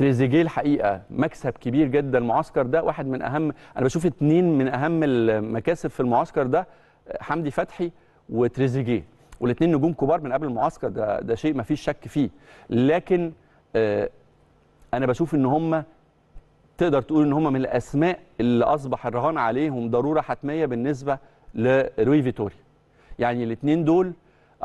تريزيجيه الحقيقه مكسب كبير جدا المعسكر ده واحد من اهم انا بشوف اثنين من اهم المكاسب في المعسكر ده حمدي فتحي وتريزيجيه والاثنين نجوم كبار من قبل المعسكر ده ده شيء ما فيش شك فيه لكن آه، انا بشوف ان هم تقدر تقول ان هم من الاسماء اللي اصبح الرهان عليهم ضروره حتميه بالنسبه لروي فيتوريا يعني الاثنين دول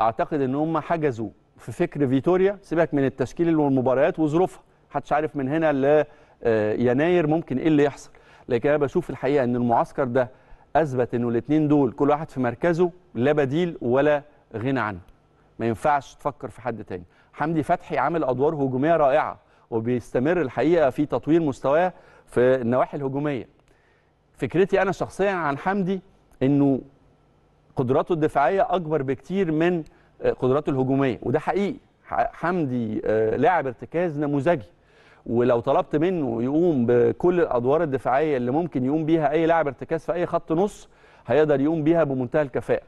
اعتقد ان هم حجزوا في فكر فيتوريا سيبك من التشكيل والمباريات وظروفها محدش عارف من هنا آه، يناير ممكن ايه اللي يحصل لكن انا بشوف الحقيقه ان المعسكر ده اثبت انه الاثنين دول كل واحد في مركزه لا بديل ولا غنى عنه ما ينفعش تفكر في حد تاني حمدي فتحي عامل ادوار هجوميه رائعه وبيستمر الحقيقه في تطوير مستواه في النواحي الهجوميه فكرتي انا شخصيا عن حمدي انه قدراته الدفاعيه اكبر بكتير من آه، قدراته الهجوميه وده حقيقي حمدي آه، لاعب ارتكاز نموذجي ولو طلبت منه يقوم بكل الادوار الدفاعيه اللي ممكن يقوم بيها اي لاعب ارتكاز في اي خط نص هيقدر يقوم بيها بمنتهى الكفاءه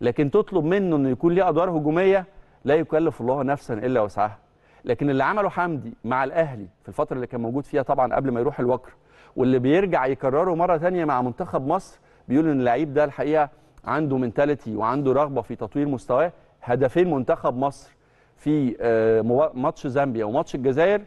لكن تطلب منه انه يكون ليه ادوار هجوميه لا يكلف الله نفسا الا وسعها لكن اللي عمله حمدي مع الاهلي في الفتره اللي كان موجود فيها طبعا قبل ما يروح الوكر واللي بيرجع يكرره مره ثانيه مع منتخب مصر بيقول ان اللعيب ده الحقيقه عنده منتاليتي وعنده رغبه في تطوير مستواه هدفين منتخب مصر في آه، ماتش زامبيا وماتش الجزائر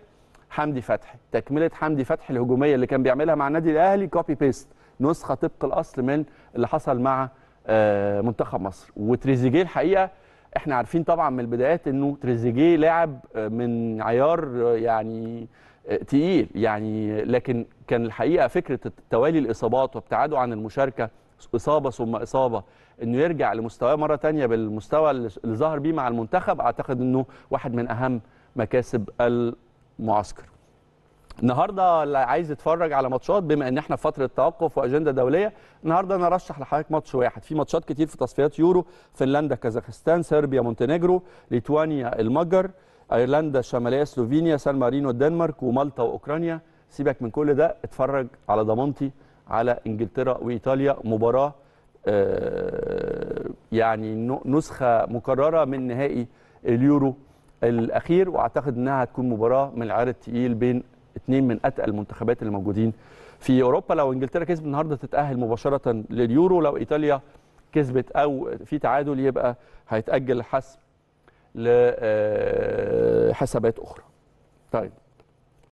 حمدي فتحي تكمله حمدي فتحي الهجوميه اللي كان بيعملها مع النادي الاهلي كوبي بيست نسخه طبق الاصل من اللي حصل مع آه، منتخب مصر وتريزيجيه الحقيقه احنا عارفين طبعا من البدايات انه تريزيجيه لاعب آه، من عيار آه، يعني تقيل يعني لكن كان الحقيقه فكره توالي الاصابات وابتعاده عن المشاركه اصابه ثم اصابه انه يرجع لمستواه مره ثانيه بالمستوى اللي ظهر بيه مع المنتخب اعتقد انه واحد من اهم مكاسب معسكر النهارده اللي عايز يتفرج على ماتشات بما ان احنا في فتره توقف واجنده دوليه النهارده انا ارشح لحضرتك ماتش واحد في ماتشات كتير في تصفيات يورو فنلندا كازاخستان صربيا مونتينيجرو ليتوانيا المجر ايرلندا الشماليه سلوفينيا سان مارينو الدنمارك ومالطا واوكرانيا سيبك من كل ده اتفرج على ضمانتي على انجلترا وايطاليا مباراه آه، يعني نسخه مكرره من نهائي اليورو الاخير واعتقد انها هتكون مباراه من العيار الثقيل بين اثنين من اتقل المنتخبات اللي موجودين في اوروبا لو انجلترا كسبت النهارده تتاهل مباشره لليورو لو ايطاليا كسبت او في تعادل يبقى هيتاجل الحسم لحسابات آه، اخرى طيب